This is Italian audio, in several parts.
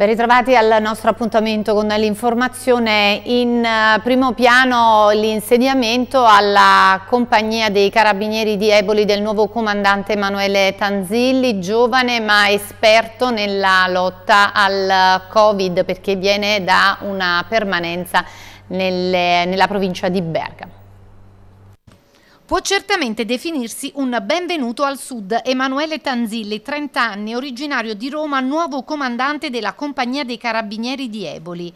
Ben ritrovati al nostro appuntamento con l'informazione. In eh, primo piano l'insediamento alla compagnia dei carabinieri di Eboli del nuovo comandante Emanuele Tanzilli, giovane ma esperto nella lotta al Covid perché viene da una permanenza nelle, nella provincia di Bergamo. Può certamente definirsi un benvenuto al Sud Emanuele Tanzilli, 30 anni, originario di Roma, nuovo comandante della Compagnia dei Carabinieri di Eboli.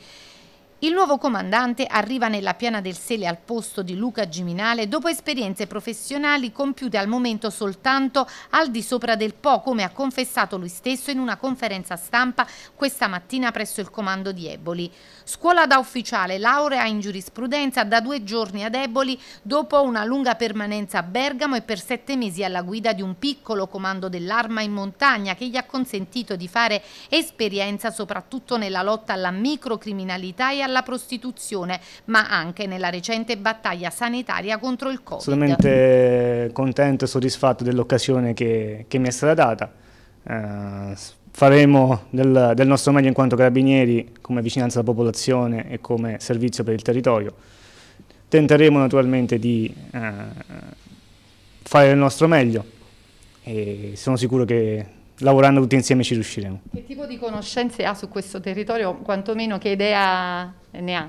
Il nuovo comandante arriva nella piana del Sele al posto di Luca Giminale dopo esperienze professionali compiute al momento soltanto al di sopra del Po, come ha confessato lui stesso in una conferenza stampa questa mattina presso il comando di Eboli. Scuola da ufficiale, laurea in giurisprudenza da due giorni ad Eboli dopo una lunga permanenza a Bergamo e per sette mesi alla guida di un piccolo comando dell'arma in montagna che gli ha consentito di fare esperienza soprattutto nella lotta alla microcriminalità e alla alla prostituzione, ma anche nella recente battaglia sanitaria contro il Covid. Assolutamente contento e soddisfatto dell'occasione che, che, mi è stata data. Eh, faremo del, del nostro meglio in quanto carabinieri come vicinanza alla popolazione e come servizio per il territorio. Tenteremo naturalmente di eh, fare il nostro meglio e sono sicuro che lavorando tutti insieme ci riusciremo. Che tipo di conoscenze ha su questo territorio, quantomeno che idea ne ha?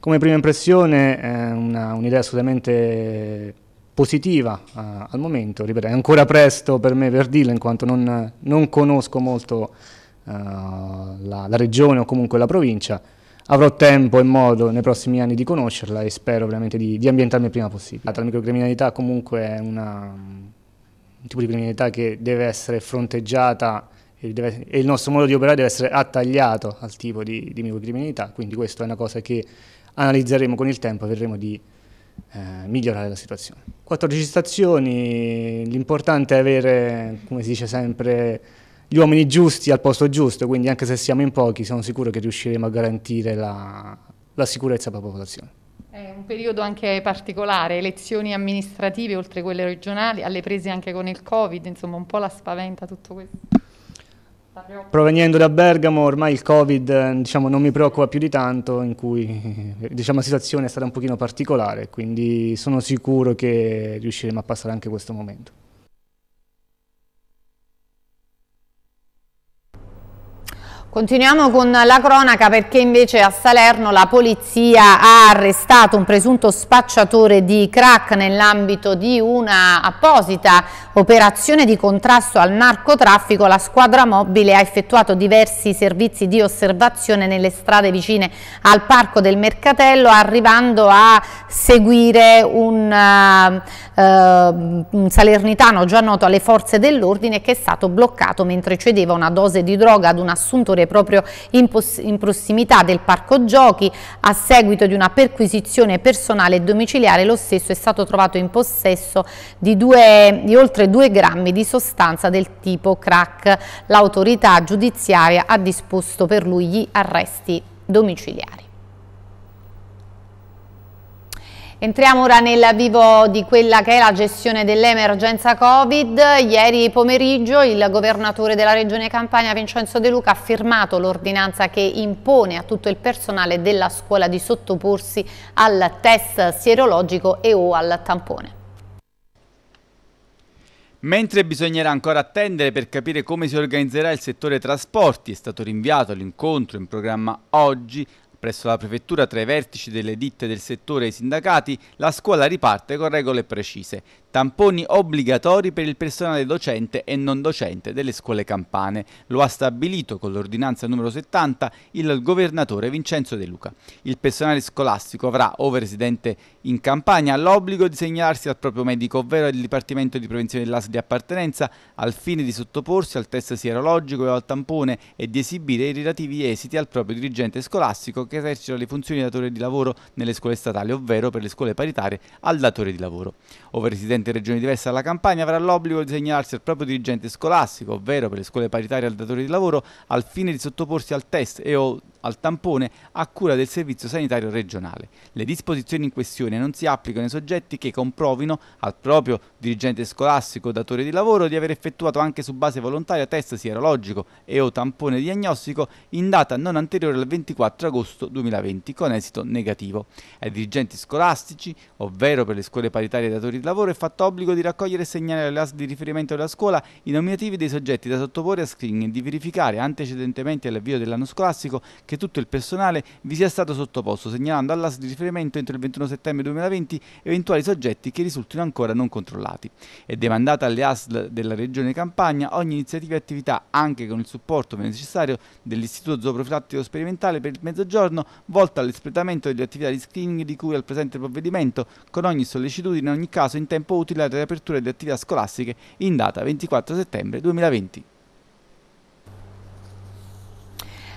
Come prima impressione è un'idea un assolutamente positiva eh, al momento, ripeto, è ancora presto per me per dirla in quanto non, non conosco molto eh, la, la, regione o comunque la provincia, avrò tempo e modo nei prossimi anni di conoscerla e spero veramente di, di ambientarmi il prima possibile. La microcriminalità comunque è una un tipo di criminalità che deve essere fronteggiata e, deve, e, il nostro modo di operare deve essere attagliato al tipo di, di microcriminalità, quindi questa è una cosa che analizzeremo con il tempo e vedremo di eh, migliorare la situazione. 14 stazioni, l'importante è avere, come si dice sempre, gli uomini giusti al posto giusto, quindi anche se siamo in pochi sono sicuro che riusciremo a garantire la, la sicurezza per la popolazione. È un periodo anche particolare, elezioni amministrative oltre quelle regionali, alle prese anche con il Covid, insomma un po' la spaventa tutto questo. Proveniendo da Bergamo ormai il Covid diciamo, non mi preoccupa più di tanto, in cui diciamo, la situazione è stata un pochino particolare, quindi sono sicuro che riusciremo a passare anche questo momento. Continuiamo con la cronaca perché invece a Salerno la polizia ha arrestato un presunto spacciatore di crack nell'ambito di una apposita operazione di contrasto al narcotraffico. La squadra mobile ha effettuato diversi servizi di osservazione nelle strade vicine al parco del Mercatello arrivando a seguire un, uh, uh, un salernitano già noto alle forze dell'ordine che è stato bloccato mentre cedeva una dose di droga ad un assunto realizzato Fiore proprio in, in prossimità del parco giochi. A seguito di una perquisizione personale e domiciliare lo stesso è stato trovato in possesso di, due, di oltre 2 grammi di sostanza del tipo crack. L'autorità giudiziaria ha disposto per lui gli arresti domiciliari. Entriamo ora nel vivo di quella che è la gestione dell'emergenza Covid. Ieri pomeriggio il governatore della regione Campania Vincenzo De Luca ha firmato l'ordinanza che impone a tutto il personale della scuola di sottoporsi al test sierologico e o al tampone. Mentre bisognerà ancora attendere per capire come si organizzerà il settore trasporti, è stato rinviato l'incontro in programma oggi Presso la prefettura, tra i vertici delle ditte del settore e i sindacati, la scuola riparte con regole precise tamponi obbligatori per il personale docente e non docente delle scuole campane. Lo ha stabilito con l'ordinanza numero 70 il governatore Vincenzo De Luca. Il personale scolastico avrà, ove residente in campagna, l'obbligo di segnalarsi al proprio medico, ovvero al Dipartimento di Prevenzione dell'AS di appartenenza, al fine di sottoporsi al test sierologico e al tampone e di esibire i relativi esiti al proprio dirigente scolastico che esercita le funzioni di datore di lavoro nelle scuole statali, ovvero per le scuole paritarie al datore di lavoro. Ove residente docente regioni diverse dalla campagna avrà l'obbligo di segnalarsi al proprio dirigente scolastico, ovvero per le scuole paritarie al datore di lavoro, al fine di sottoporsi al test e o al tampone a cura del Servizio Sanitario Regionale. Le disposizioni in questione non si applicano ai soggetti che comprovino al proprio dirigente scolastico o datore di lavoro di aver effettuato anche su base volontaria test sierologico e o tampone diagnostico in data non anteriore al 24 agosto 2020 con esito negativo. Ai dirigenti scolastici, ovvero per le scuole paritarie e datori di lavoro, è fatto obbligo di raccogliere e segnare all'AS di riferimento della scuola i nominativi dei soggetti da sottoporre a screening e di verificare antecedentemente all'avvio dell'anno scolastico che che tutto il personale vi sia stato sottoposto, segnalando all'AS di riferimento entro il 21 settembre 2020 eventuali soggetti che risultino ancora non controllati. È demandata alle ASL della Regione Campania ogni iniziativa e attività, anche con il supporto necessario dell'Istituto Zooprofilattico Sperimentale per il Mezzogiorno, volta all'espletamento delle attività di screening di cui al presente provvedimento, con ogni sollecitudine in ogni caso in tempo utile alla riapertura delle attività scolastiche in data 24 settembre 2020.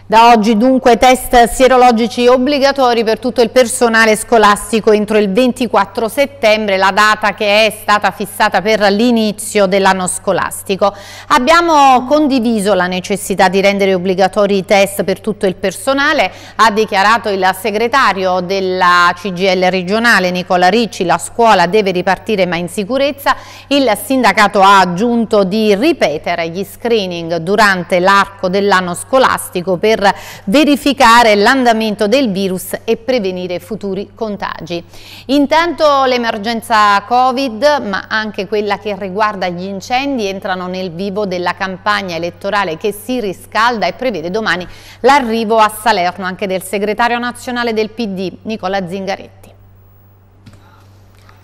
Da oggi dunque test sierologici obbligatori per tutto il personale scolastico entro il 24 settembre, la data che è stata fissata per l'inizio dell'anno scolastico. Abbiamo condiviso la necessità di rendere obbligatori i test per tutto il personale, ha dichiarato il segretario della CGL regionale Nicola Ricci, la scuola deve ripartire ma in sicurezza. Il sindacato ha aggiunto di ripetere gli screening durante l'arco dell'anno scolastico per per verificare l'andamento del virus e prevenire futuri contagi. Intanto l'emergenza Covid, ma anche quella che riguarda gli incendi, entrano nel vivo della campagna elettorale che si riscalda e prevede domani l'arrivo a Salerno anche del segretario nazionale del PD, Nicola Zingaretti.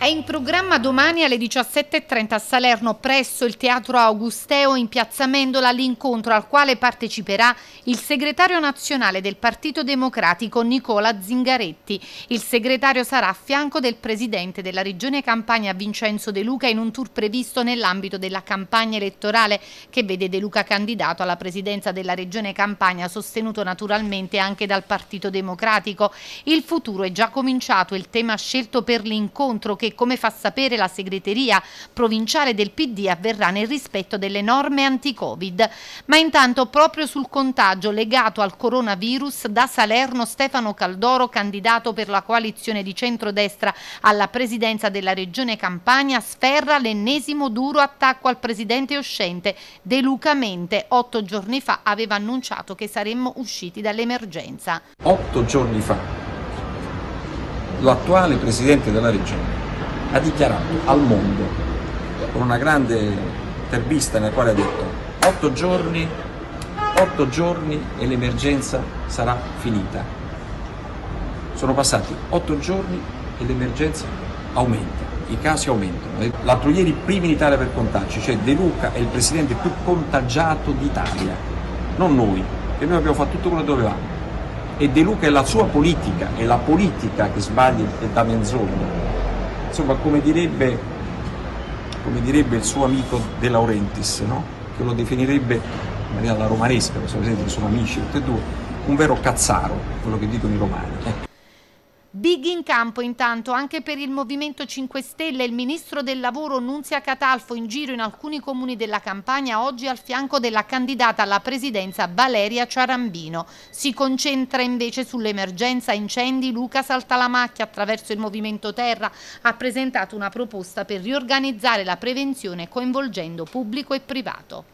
È in programma domani alle 17.30 a Salerno presso il Teatro Augusteo in Piazza Mendola l'incontro al quale parteciperà il segretario nazionale del Partito Democratico Nicola Zingaretti. Il segretario sarà a fianco del presidente della Regione Campania Vincenzo De Luca in un tour previsto nell'ambito della campagna elettorale che vede De Luca candidato alla presidenza della Regione Campania sostenuto naturalmente anche dal Partito Democratico. Il futuro è già cominciato, il tema scelto per l'incontro che come fa sapere la segreteria provinciale del PD, avverrà nel rispetto delle norme anti-Covid. Ma intanto proprio sul contagio legato al coronavirus da Salerno Stefano Caldoro, candidato per la coalizione di centrodestra alla presidenza della regione Campania, sferra l'ennesimo duro attacco al presidente uscente. Delucamente, otto giorni fa aveva annunciato che saremmo usciti dall'emergenza. Otto giorni fa l'attuale presidente della regione ha dichiarato al mondo con una grande intervista nella quale ha detto otto giorni, otto giorni e l'emergenza sarà finita. Sono passati otto giorni e l'emergenza aumenta, i casi aumentano. L'altro ieri il in Italia per contagi, cioè De Luca è il presidente più contagiato d'Italia, non noi, che noi abbiamo fatto tutto quello che dovevamo. E De Luca è la sua politica, è la politica che sbaglia e da menzogna insomma come direbbe, come direbbe il suo amico De Laurentiis, no? che lo definirebbe, in maniera romanesca, lo sapete, sono amici tutti e due, un vero cazzaro, quello che dicono i romani. Eh. Big in campo intanto anche per il Movimento 5 Stelle, il ministro del lavoro Nunzia Catalfo in giro in alcuni comuni della campagna oggi al fianco della candidata alla presidenza Valeria Ciarambino. Si concentra invece sull'emergenza incendi Luca Saltalamacchia attraverso il Movimento Terra ha presentato una proposta per riorganizzare la prevenzione coinvolgendo pubblico e privato.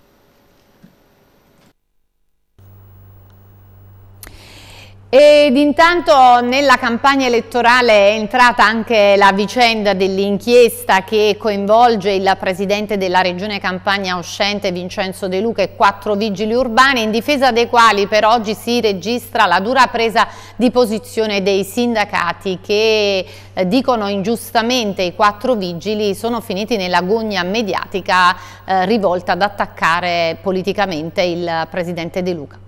Ed intanto nella campagna elettorale è entrata anche la vicenda dell'inchiesta che coinvolge il presidente della regione Campania uscente Vincenzo De Luca e quattro vigili urbani in difesa dei quali per oggi si registra la dura presa di posizione dei sindacati che eh, dicono ingiustamente i quattro vigili sono finiti nell'agonia mediatica eh, rivolta ad attaccare politicamente il presidente De Luca.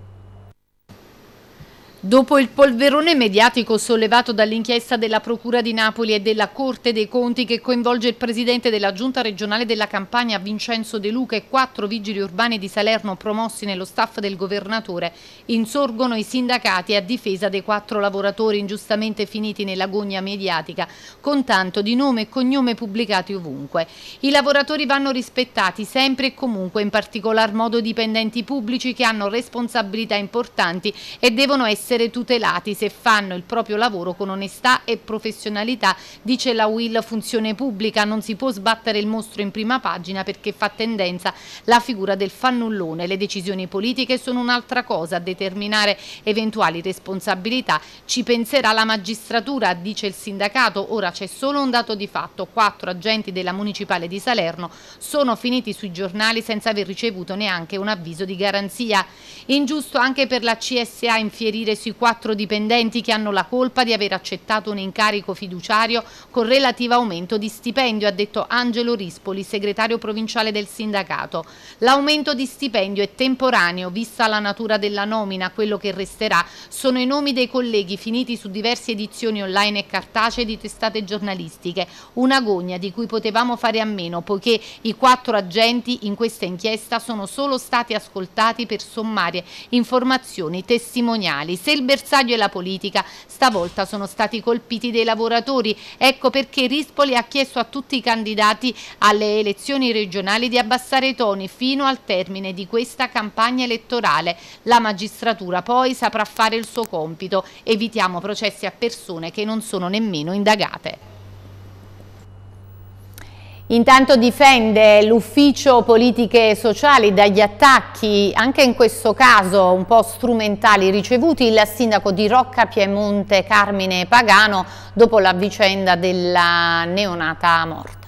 Dopo il polverone mediatico sollevato dall'inchiesta della Procura di Napoli e della Corte dei Conti che coinvolge il presidente della Giunta regionale della Campania Vincenzo De Luca e quattro vigili urbani di Salerno promossi nello staff del governatore, insorgono i sindacati a difesa dei quattro lavoratori ingiustamente finiti nell'agonia mediatica, con tanto di nome e cognome pubblicati ovunque. I lavoratori vanno rispettati sempre e comunque, in particolar modo dipendenti pubblici che hanno responsabilità importanti e devono essere essere tutelati se fanno il proprio lavoro con onestà e professionalità, dice la Will Funzione Pubblica. Non si può sbattere il mostro in prima pagina perché fa tendenza la figura del fannullone. Le decisioni politiche sono un'altra cosa, a determinare eventuali responsabilità ci penserà la magistratura, dice il sindacato. Ora c'è solo un dato di fatto, quattro agenti della Municipale di Salerno sono finiti sui giornali senza aver ricevuto neanche un avviso di garanzia. Ingiusto anche per la CSA infierire sui quattro dipendenti che hanno la colpa di aver accettato un incarico fiduciario con relativo aumento di stipendio, ha detto Angelo Rispoli, segretario provinciale del sindacato. L'aumento di stipendio è temporaneo, vista la natura della nomina, quello che resterà sono i nomi dei colleghi finiti su diverse edizioni online e cartacee di testate giornalistiche, una gogna di cui potevamo fare a meno, poiché i quattro agenti in questa inchiesta sono solo stati ascoltati per sommarie informazioni testimoniali. Se il bersaglio è la politica, stavolta sono stati colpiti dei lavoratori. Ecco perché Rispoli ha chiesto a tutti i candidati alle elezioni regionali di abbassare i toni fino al termine di questa campagna elettorale. La magistratura poi saprà fare il suo compito. Evitiamo processi a persone che non sono nemmeno indagate. Intanto difende l'ufficio politiche sociali dagli attacchi, anche in questo caso un po' strumentali, ricevuti il sindaco di Rocca Piemonte Carmine Pagano dopo la vicenda della neonata morta.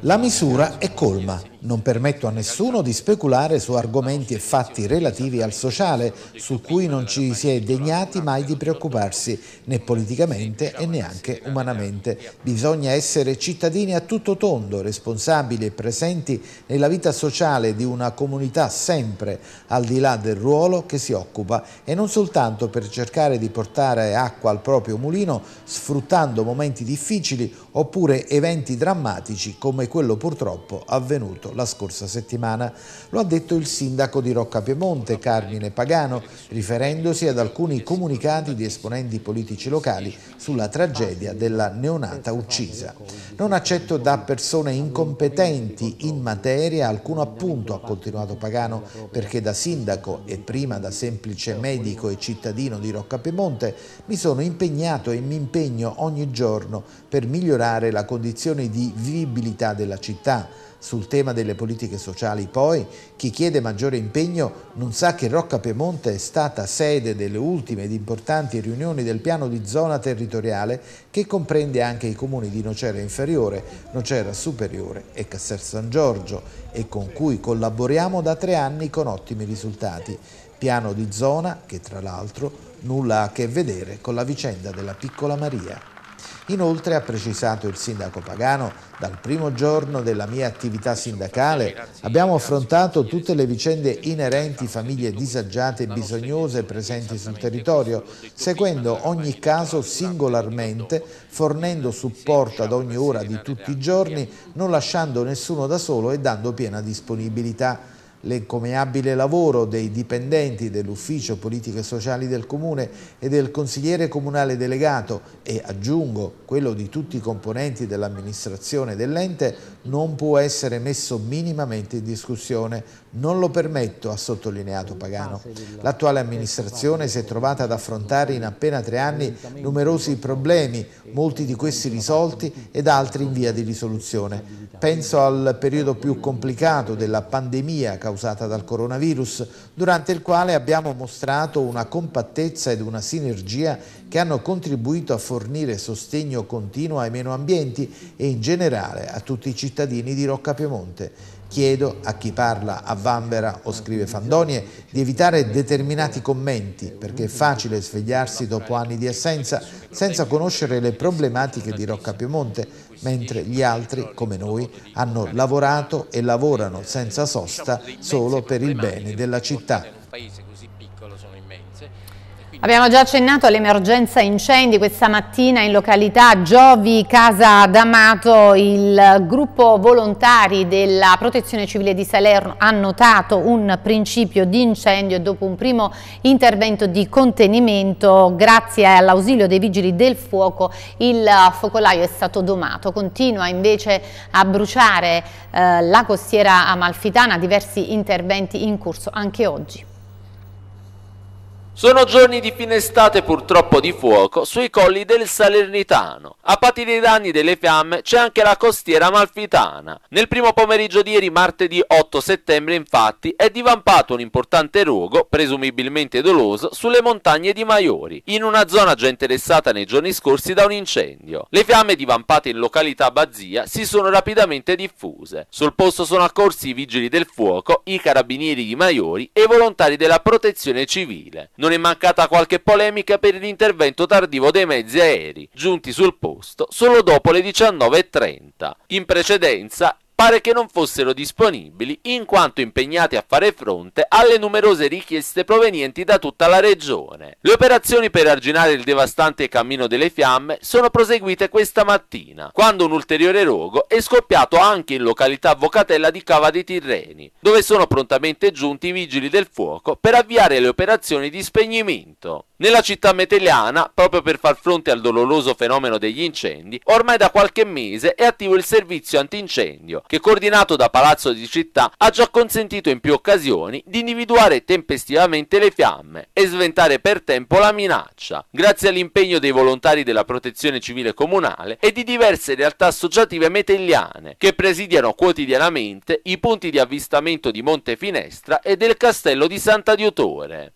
La misura è colma. Non permetto a nessuno di speculare su argomenti e fatti relativi al sociale, su cui non ci si è degnati mai di preoccuparsi, né politicamente e neanche umanamente. Bisogna essere cittadini a tutto tondo, responsabili e presenti nella vita sociale di una comunità sempre, al di là del ruolo che si occupa, e non soltanto per cercare di portare acqua al proprio mulino, sfruttando momenti difficili oppure eventi drammatici come quello purtroppo avvenuto la scorsa settimana. Lo ha detto il sindaco di Rocca Piemonte, Carmine Pagano, riferendosi ad alcuni comunicati di esponenti politici locali sulla tragedia della neonata uccisa. Non accetto da persone incompetenti in materia alcun appunto, ha continuato Pagano, perché da sindaco e prima da semplice medico e cittadino di Rocca Piemonte mi sono impegnato e mi impegno ogni giorno per migliorare la condizione di vivibilità della città. Sul tema delle politiche sociali poi, chi chiede maggiore impegno non sa che Rocca Piemonte è stata sede delle ultime ed importanti riunioni del piano di zona territoriale che comprende anche i comuni di Nocera Inferiore, Nocera Superiore e Casser San Giorgio e con cui collaboriamo da tre anni con ottimi risultati. Piano di zona che tra l'altro nulla ha a che vedere con la vicenda della piccola Maria. Inoltre, ha precisato il sindaco Pagano, dal primo giorno della mia attività sindacale abbiamo affrontato tutte le vicende inerenti famiglie disagiate e bisognose presenti sul territorio, seguendo ogni caso singolarmente, fornendo supporto ad ogni ora di tutti i giorni, non lasciando nessuno da solo e dando piena disponibilità. L'encomiabile lavoro dei dipendenti dell'Ufficio Politiche Sociali del Comune e del consigliere comunale delegato e, aggiungo, quello di tutti i componenti dell'amministrazione dell'ente non può essere messo minimamente in discussione, non lo permetto, ha sottolineato Pagano. L'attuale amministrazione si è trovata ad affrontare in appena tre anni numerosi problemi, molti di questi risolti ed altri in via di risoluzione. Penso al periodo più complicato della pandemia causata dal coronavirus, durante il quale abbiamo mostrato una compattezza ed una sinergia che hanno contribuito a fornire sostegno continuo ai meno ambienti e in generale a tutti i cittadini di Rocca Piemonte. Chiedo a chi parla a Vanvera o scrive Fandonie di evitare determinati commenti perché è facile svegliarsi dopo anni di assenza senza conoscere le problematiche di Rocca Piemonte, mentre gli altri, come noi, hanno lavorato e lavorano senza sosta solo per il bene della città. Abbiamo già accennato all'emergenza incendi questa mattina in località Giovi Casa d'Amato. Il gruppo volontari della Protezione Civile di Salerno ha notato un principio di incendio dopo un primo intervento di contenimento, grazie all'ausilio dei vigili del fuoco, il focolaio è stato domato. Continua invece a bruciare eh, la costiera amalfitana, diversi interventi in corso anche oggi. Sono giorni di fine estate purtroppo di fuoco sui colli del Salernitano. A patire i danni delle fiamme c'è anche la costiera malfitana. Nel primo pomeriggio di ieri, martedì 8 settembre, infatti, è divampato un importante rogo, presumibilmente doloso, sulle montagne di Maiori, in una zona già interessata nei giorni scorsi da un incendio. Le fiamme divampate in località Bazia si sono rapidamente diffuse. Sul posto sono accorsi i vigili del fuoco, i carabinieri di Maiori e i volontari della protezione civile. Non non è mancata qualche polemica per l'intervento tardivo dei mezzi aerei, giunti sul posto solo dopo le 19.30. In precedenza pare che non fossero disponibili in quanto impegnati a fare fronte alle numerose richieste provenienti da tutta la regione. Le operazioni per arginare il devastante cammino delle fiamme sono proseguite questa mattina, quando un ulteriore rogo è scoppiato anche in località Vocatella di Cava dei Tirreni, dove sono prontamente giunti i vigili del fuoco per avviare le operazioni di spegnimento. Nella città meteliana, proprio per far fronte al doloroso fenomeno degli incendi, ormai da qualche mese è attivo il servizio antincendio, che coordinato da Palazzo di Città ha già consentito in più occasioni di individuare tempestivamente le fiamme e sventare per tempo la minaccia, grazie all'impegno dei volontari della Protezione Civile Comunale e di diverse realtà associative metelliane, che presidiano quotidianamente i punti di avvistamento di Monte Finestra e del Castello di Santa Diotore.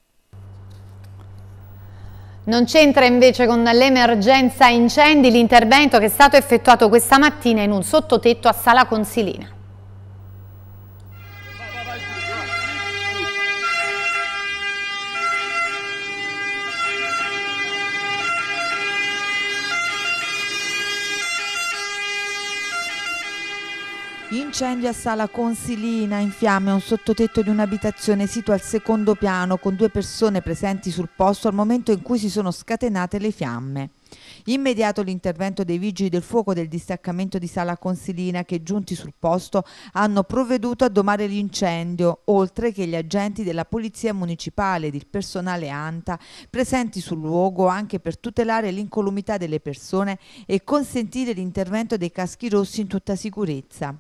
Non c'entra invece con l'emergenza incendi l'intervento che è stato effettuato questa mattina in un sottotetto a Sala Consilina. Incendio a Sala Consilina, in fiamme un sottotetto di un'abitazione sito al secondo piano con due persone presenti sul posto al momento in cui si sono scatenate le fiamme. Immediato l'intervento dei vigili del fuoco del distaccamento di Sala Consilina che giunti sul posto hanno provveduto a domare l'incendio, oltre che gli agenti della Polizia Municipale ed il personale ANTA presenti sul luogo anche per tutelare l'incolumità delle persone e consentire l'intervento dei caschi rossi in tutta sicurezza.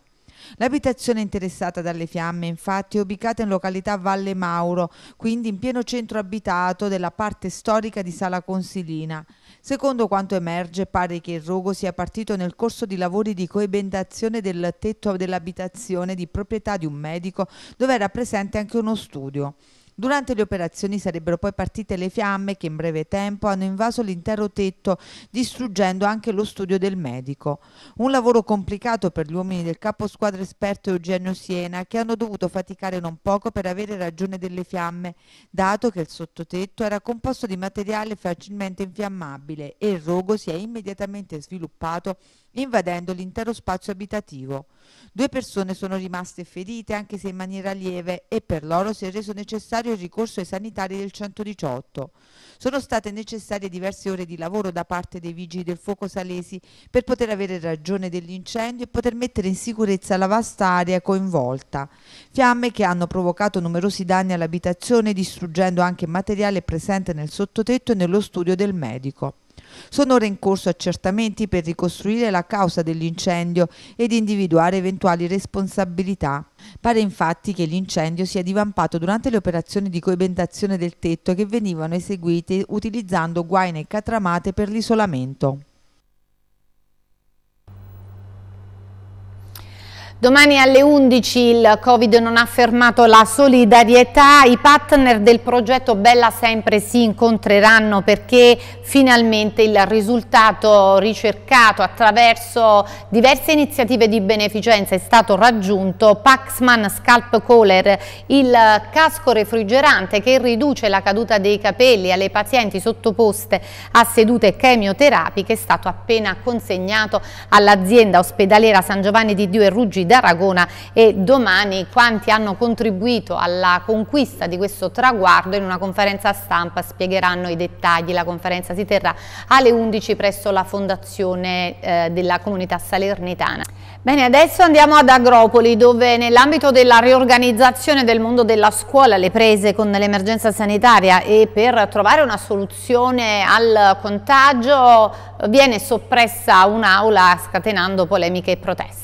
L'abitazione interessata dalle fiamme infatti è ubicata in località Valle Mauro, quindi in pieno centro abitato della parte storica di Sala Consilina. Secondo quanto emerge pare che il rogo sia partito nel corso di lavori di coibentazione del tetto dell'abitazione di proprietà di un medico dove era presente anche uno studio. Durante le operazioni sarebbero poi partite le fiamme che in breve tempo hanno invaso l'intero tetto, distruggendo anche lo studio del medico. Un lavoro complicato per gli uomini del capo squadra esperto Eugenio Siena, che hanno dovuto faticare non poco per avere ragione delle fiamme, dato che il sottotetto era composto di materiale facilmente infiammabile e il rogo si è immediatamente sviluppato invadendo l'intero spazio abitativo. Due persone sono rimaste ferite anche se in maniera lieve e per loro si è reso necessario il ricorso ai sanitari del 118. Sono state necessarie diverse ore di lavoro da parte dei vigili del fuoco salesi per poter avere ragione dell'incendio e poter mettere in sicurezza la vasta area coinvolta. Fiamme che hanno provocato numerosi danni all'abitazione distruggendo anche materiale presente nel sottotetto e nello studio del medico. Sono ora in corso accertamenti per ricostruire la causa dell'incendio ed individuare eventuali responsabilità. Pare infatti che l'incendio sia divampato durante le operazioni di coibentazione del tetto che venivano eseguite utilizzando guaine e catramate per l'isolamento. Domani alle 11 il Covid non ha fermato la solidarietà, i partner del progetto Bella Sempre si incontreranno perché finalmente il risultato ricercato attraverso diverse iniziative di beneficenza è stato raggiunto. Paxman Scalp Caller, il casco refrigerante che riduce la caduta dei capelli alle pazienti sottoposte a sedute chemioterapiche è stato appena consegnato all'azienda ospedaliera San Giovanni di Dio e Ruggida d'Aragona e domani quanti hanno contribuito alla conquista di questo traguardo in una conferenza stampa spiegheranno i dettagli. La conferenza si terrà alle 11 presso la fondazione eh, della comunità salernitana. Bene, adesso andiamo ad Agropoli dove nell'ambito della riorganizzazione del mondo della scuola le prese con l'emergenza sanitaria e per trovare una soluzione al contagio viene soppressa un'aula scatenando polemiche e proteste.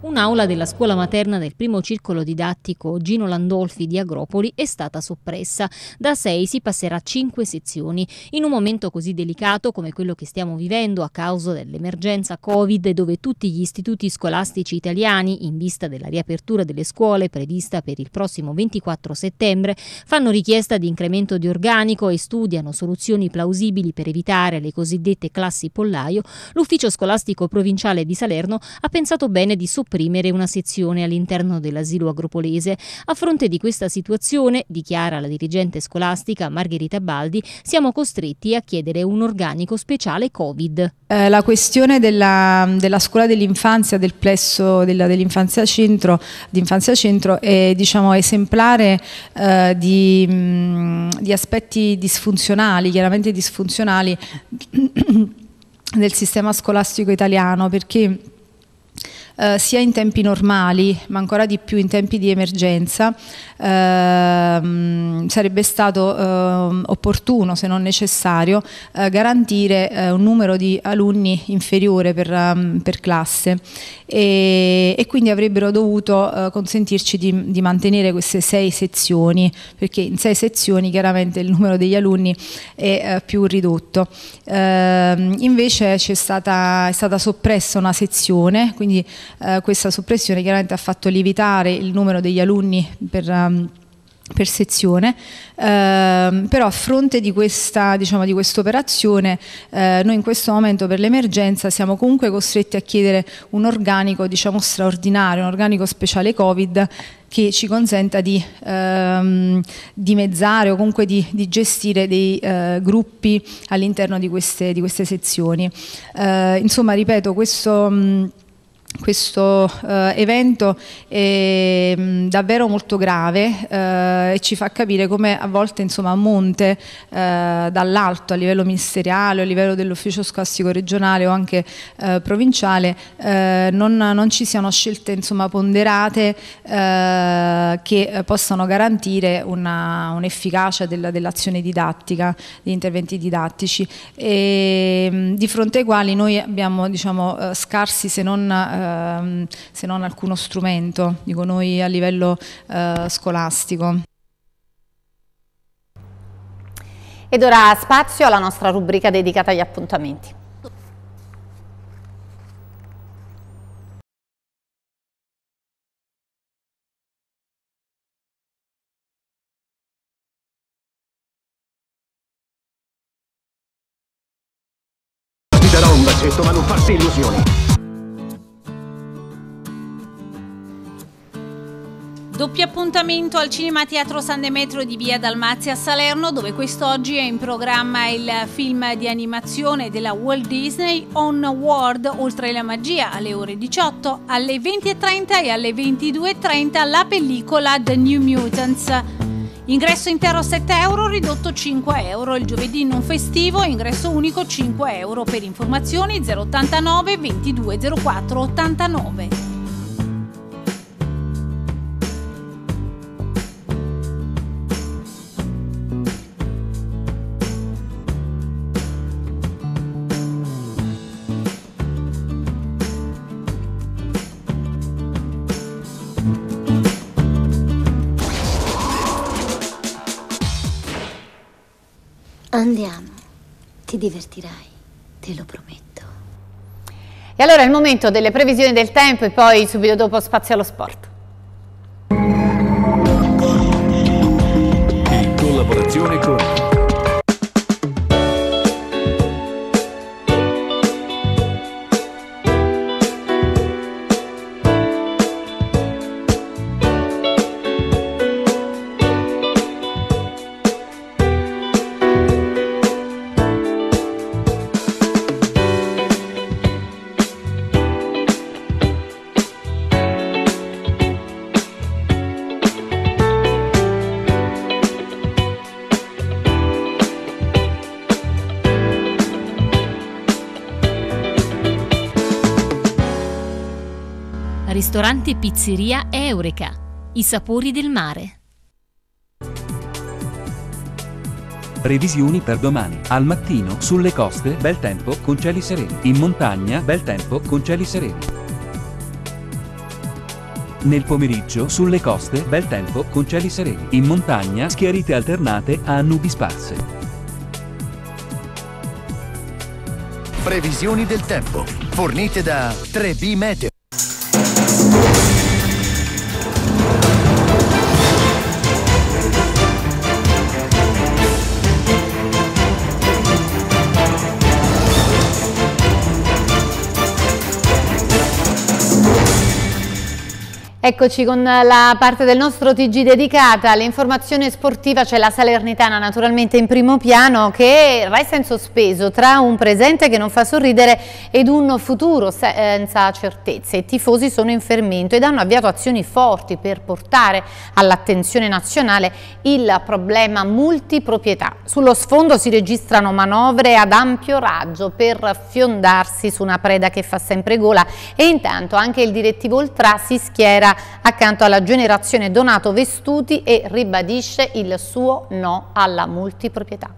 Un'aula della scuola materna del primo circolo didattico Gino Landolfi di Agropoli è stata soppressa. Da sei si passerà a cinque sezioni. In un momento così delicato come quello che stiamo vivendo a causa dell'emergenza Covid, dove tutti gli istituti scolastici italiani, in vista della riapertura delle scuole prevista per il prossimo 24 settembre, fanno richiesta di incremento di organico e studiano soluzioni plausibili per evitare le cosiddette classi pollaio, l'ufficio scolastico provinciale di Salerno ha pensato bene di sopprimere sopprimere una sezione all'interno dell'asilo agropolese. A fronte di questa situazione, dichiara la dirigente scolastica Margherita Baldi, siamo costretti a chiedere un organico speciale Covid. Eh, la questione della, della scuola dell'infanzia, del plesso dell'infanzia centro, d'infanzia centro è diciamo, esemplare eh, di, mm, di aspetti disfunzionali, chiaramente disfunzionali del sistema scolastico italiano perché eh, sia in tempi normali ma ancora di più in tempi di emergenza Ehm, sarebbe stato ehm, opportuno, se non necessario, eh, garantire eh, un numero di alunni inferiore per, ehm, per classe e, e, quindi avrebbero dovuto eh, consentirci di, di mantenere queste sei sezioni, perché in sei sezioni chiaramente il numero degli alunni è eh, più ridotto. Eh, invece è stata, è stata soppressa una sezione, quindi eh, questa soppressione chiaramente ha fatto lievitare il numero degli alunni per, Ehm, per sezione, eh, però a fronte di questa diciamo, di operazione eh, noi in questo momento per l'emergenza siamo comunque costretti a chiedere un organico diciamo, straordinario, un organico speciale Covid che ci consenta di ehm, dimezzare o comunque di, di gestire dei eh, gruppi all'interno di, di queste, sezioni. Eh, insomma, ripeto, questo... Mh, questo eh, evento è mh, mm, davvero molto grave eh, e ci fa capire come a volte insomma, a monte eh, dall'alto a livello ministeriale, a livello dell'ufficio scolastico regionale o anche eh, provinciale eh, non, non, ci siano scelte insomma, ponderate eh, che possano garantire un'efficacia un della, dell'azione didattica, degli interventi didattici e, mh, mm, di fronte ai quali noi abbiamo diciamo, scarsi se non ehm, se non alcuno strumento, dico noi a livello eh, scolastico. Ed ora spazio alla nostra rubrica dedicata agli appuntamenti. Ti darò un bacetto ma non farsi illusioni. Doppio appuntamento al Cinema Teatro San Demetrio di Via Dalmazia a Salerno, dove quest'oggi è in programma il film di animazione della Walt Disney Onward, oltre la magia, alle ore 18, alle 20.30 e alle 22.30 la pellicola The New Mutants. Ingresso intero 7 euro, ridotto 5 euro. Il giovedì non festivo, ingresso unico 5 euro. Per informazioni 089 2204 89. Andiamo, ti divertirai, te lo prometto. E allora è il momento delle previsioni del tempo e poi subito dopo spazio allo sport. In collaborazione con... ristorante pizzeria Eureka, i sapori del mare. Previsioni per domani. Al mattino, sulle coste, bel tempo con cieli sereni. In montagna, bel tempo con cieli sereni. Nel pomeriggio, sulle coste, bel tempo con cieli sereni. In montagna, schiarite alternate a nubi sparse. Previsioni del tempo, fornite da 3B Meteo. Eccoci con la parte del nostro TG dedicata all'informazione sportiva, c'è cioè la Salernitana naturalmente in primo piano che resta in sospeso tra un presente che non fa sorridere ed un futuro senza certezze. I tifosi sono in fermento ed hanno avviato azioni forti per portare all'attenzione nazionale il problema multiproprietà. Sullo sfondo si registrano manovre ad ampio raggio per fiondarsi su una preda che fa sempre gola e intanto anche il direttivo Oltrà si schiera accanto alla generazione Donato Vestuti e ribadisce il suo no alla multiproprietà.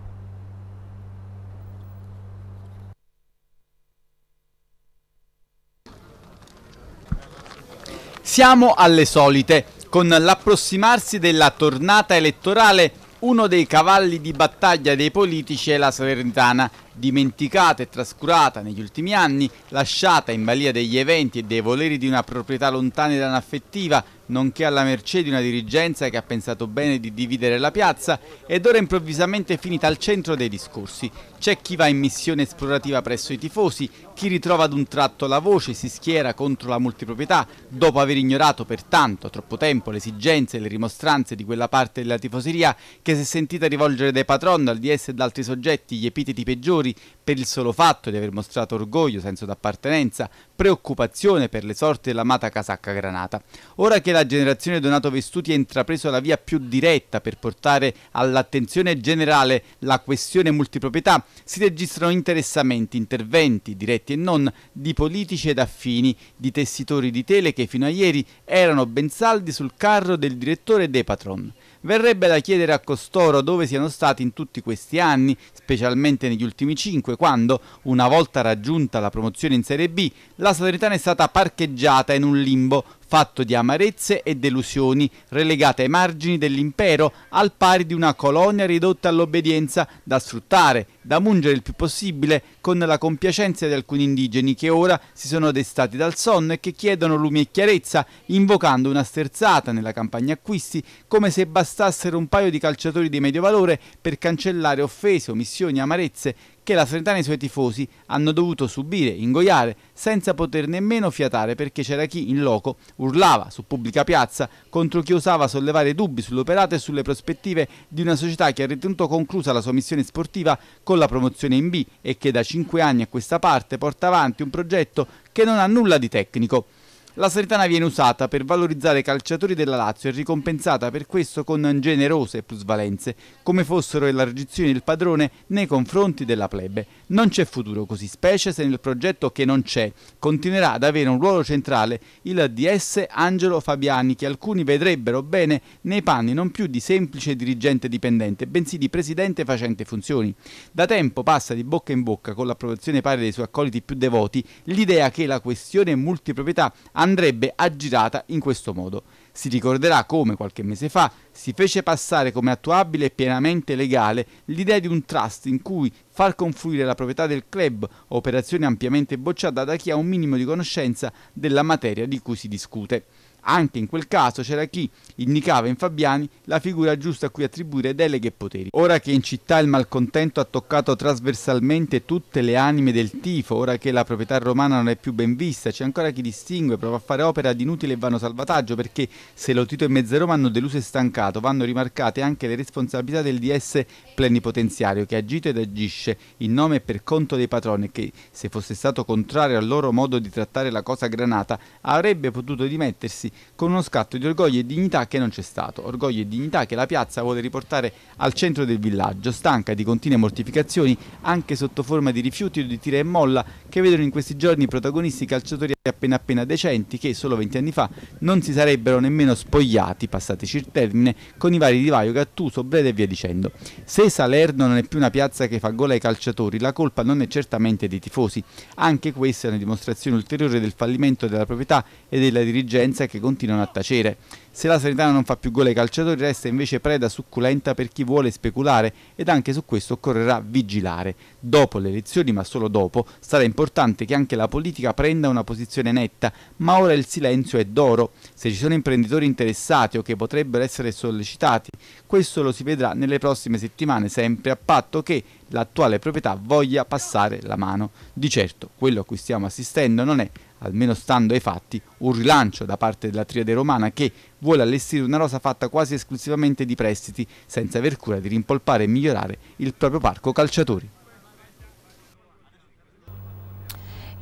Siamo alle solite. Con l'approssimarsi della tornata elettorale, uno dei cavalli di battaglia dei politici è la Salernitana dimenticata e trascurata negli ultimi anni, lasciata in balia degli eventi e dei voleri di una proprietà lontana ed anaffettiva, nonché alla mercé di una dirigenza che ha pensato bene di dividere la piazza ed ora improvvisamente è finita al centro dei discorsi. C'è chi va in missione esplorativa presso i tifosi, chi ritrova ad un tratto la voce, e si schiera contro la multiproprietà, dopo aver ignorato per tanto, troppo tempo, le esigenze e le rimostranze di quella parte della tifoseria che si è sentita rivolgere dai patron, dal DS e da altri soggetti gli epiteti peggiori per il solo fatto di aver mostrato orgoglio, senso d'appartenenza, preoccupazione per le sorti dell'amata casacca granata. Ora che la la generazione Donato Vestuti ha intrapreso la via più diretta per portare all'attenzione generale la questione multiproprietà, si registrano interessamenti, interventi, diretti e non, di politici ed affini, di tessitori di tele che fino a ieri erano ben saldi sul carro del direttore De Patron. Verrebbe da chiedere a costoro dove siano stati in tutti questi anni, specialmente negli ultimi cinque, quando, una volta raggiunta la promozione in Serie B, la Salernitana è stata parcheggiata in un limbo fatto di amarezze e delusioni, relegata ai margini dell'impero, al pari di una colonia ridotta all'obbedienza, da sfruttare, da mungere il più possibile, con la compiacenza di alcuni indigeni che ora si sono destati dal sonno e che chiedono lumi e chiarezza, invocando una sterzata nella campagna acquisti, come se bastassero un paio di calciatori di medio valore per cancellare offese, omissioni, amarezze che la Salernitana e i suoi tifosi hanno dovuto subire, ingoiare, senza poter nemmeno fiatare perché c'era chi in loco urlava su pubblica piazza contro chi osava sollevare dubbi sull'operato e sulle prospettive di una società che ha ritenuto conclusa la sua missione sportiva con la promozione in B e che da cinque anni a questa parte porta avanti un progetto che non ha nulla di tecnico. La Salernitana viene usata per valorizzare i calciatori della Lazio e ricompensata per questo con generose plusvalenze, come fossero elargizioni del padrone nei confronti della plebe. Non c'è futuro così, specie se nel progetto che non c'è continuerà ad avere un ruolo centrale il DS Angelo Fabiani, che alcuni vedrebbero bene nei panni non più di semplice dirigente dipendente, bensì di presidente facente funzioni. Da tempo passa di bocca in bocca, con l'approvazione pari dei suoi accoliti più devoti, l'idea che la questione multiproprietà andrebbe aggirata in questo modo. Si ricorderà come qualche mese fa si fece passare come attuabile e pienamente legale l'idea di un trust in cui far confluire la proprietà del club, operazione ampiamente bocciata da chi ha un minimo di conoscenza della materia di cui si discute. Anche in quel caso c'era chi indicava in Fabiani la figura giusta a cui attribuire deleghe e poteri. Ora che in città il malcontento ha toccato trasversalmente tutte le anime del tifo, ora che la proprietà romana non è più ben vista, c'è ancora chi distingue, prova a fare opera di inutile e vano salvataggio, perché se lo Tito e Mezzeroma hanno deluso e stancato, vanno rimarcate anche le responsabilità del DS plenipotenziario che ha agito ed agisce in nome e per conto dei patroni che, se fosse stato contrario al loro modo di trattare la cosa granata, avrebbe potuto dimettersi con uno scatto di orgoglio e dignità che non c'è stato, orgoglio e dignità che la piazza vuole riportare al centro del villaggio, stanca di continue mortificazioni anche sotto forma di rifiuti o di tira e molla che vedono in questi giorni protagonisti calciatori appena appena decenti che solo 20 anni fa non si sarebbero nemmeno spogliati, passateci il termine, con i vari divaio Gattuso, Brede e via dicendo. Se Salerno non è più una piazza che fa gol ai calciatori, la colpa non è certamente dei tifosi, anche questa è una dimostrazione ulteriore del fallimento della proprietà e della dirigenza che continuano a tacere. Se la Salernitana non fa più gol ai calciatori resta invece preda succulenta per chi vuole speculare ed anche su questo occorrerà vigilare. Dopo le elezioni, ma solo dopo, sarà importante che anche la politica prenda una posizione netta, ma ora il silenzio è d'oro. Se ci sono imprenditori interessati o che potrebbero essere sollecitati, questo lo si vedrà nelle prossime settimane, sempre a patto che l'attuale proprietà voglia passare la mano. Di certo, quello a cui stiamo assistendo non è almeno stando ai fatti, un rilancio da parte della triade romana che vuole allestire una rosa fatta quasi esclusivamente di prestiti, senza aver cura di rimpolpare e migliorare il proprio parco calciatori.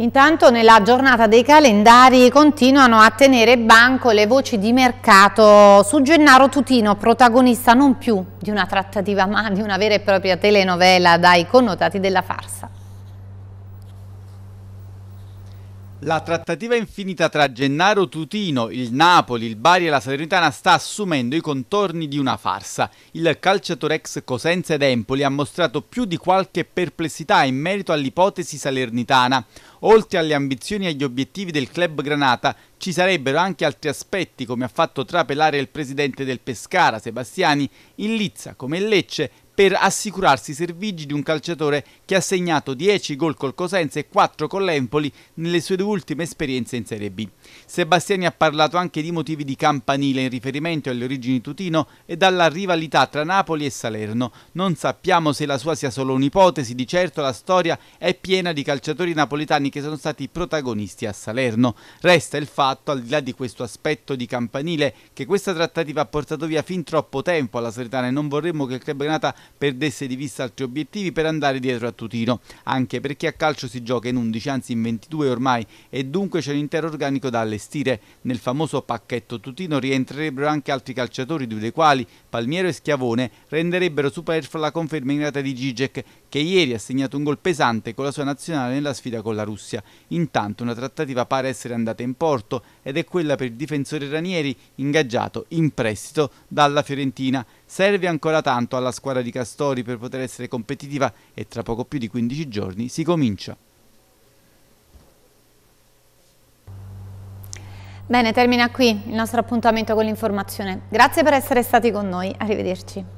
Intanto nella giornata dei calendari continuano a tenere banco le voci di mercato su Gennaro Tutino, protagonista non più di una trattativa ma di una vera e propria telenovela dai connotati della farsa. La trattativa infinita tra Gennaro Tutino, il Napoli, il Bari e la Salernitana sta assumendo i contorni di una farsa. Il calciatore ex Cosenza ed Empoli ha mostrato più di qualche perplessità in merito all'ipotesi salernitana. Oltre alle ambizioni e agli obiettivi del club Granata, ci sarebbero anche altri aspetti, come ha fatto trapelare il presidente del Pescara, Sebastiani, in Lizza, come in Lecce, per assicurarsi i servigi di un calciatore che ha segnato 10 gol col Cosenza e 4 con l'Empoli nelle sue due ultime esperienze in Serie B. Sebastiani ha parlato anche di motivi di campanile in riferimento alle origini tutino e dalla rivalità tra Napoli e Salerno. Non sappiamo se la sua sia solo un'ipotesi, di certo la storia è piena di calciatori napoletani che sono stati protagonisti a Salerno. Resta il fatto, al di là di questo aspetto di campanile, che questa trattativa ha portato via fin troppo tempo alla Seretana e non vorremmo che il club Granata perdesse di vista altri obiettivi per andare dietro a Tutino, anche perché a calcio si gioca in 11, anzi in 22 ormai, e dunque c'è un intero organico da allestire. Nel famoso pacchetto Tutino rientrerebbero anche altri calciatori, due dei quali, Palmiero e Schiavone, renderebbero superflua la conferma in rata di Gigek, che ieri ha segnato un gol pesante con la sua nazionale nella sfida con la Russia. Intanto una trattativa pare essere andata in porto ed è quella per il difensore Ranieri ingaggiato in prestito dalla Fiorentina. Serve ancora tanto alla squadra di Castori per poter essere competitiva e tra poco più di 15 giorni si comincia. Bene, termina qui il nostro appuntamento con l'informazione. Grazie per essere stati con noi, arrivederci.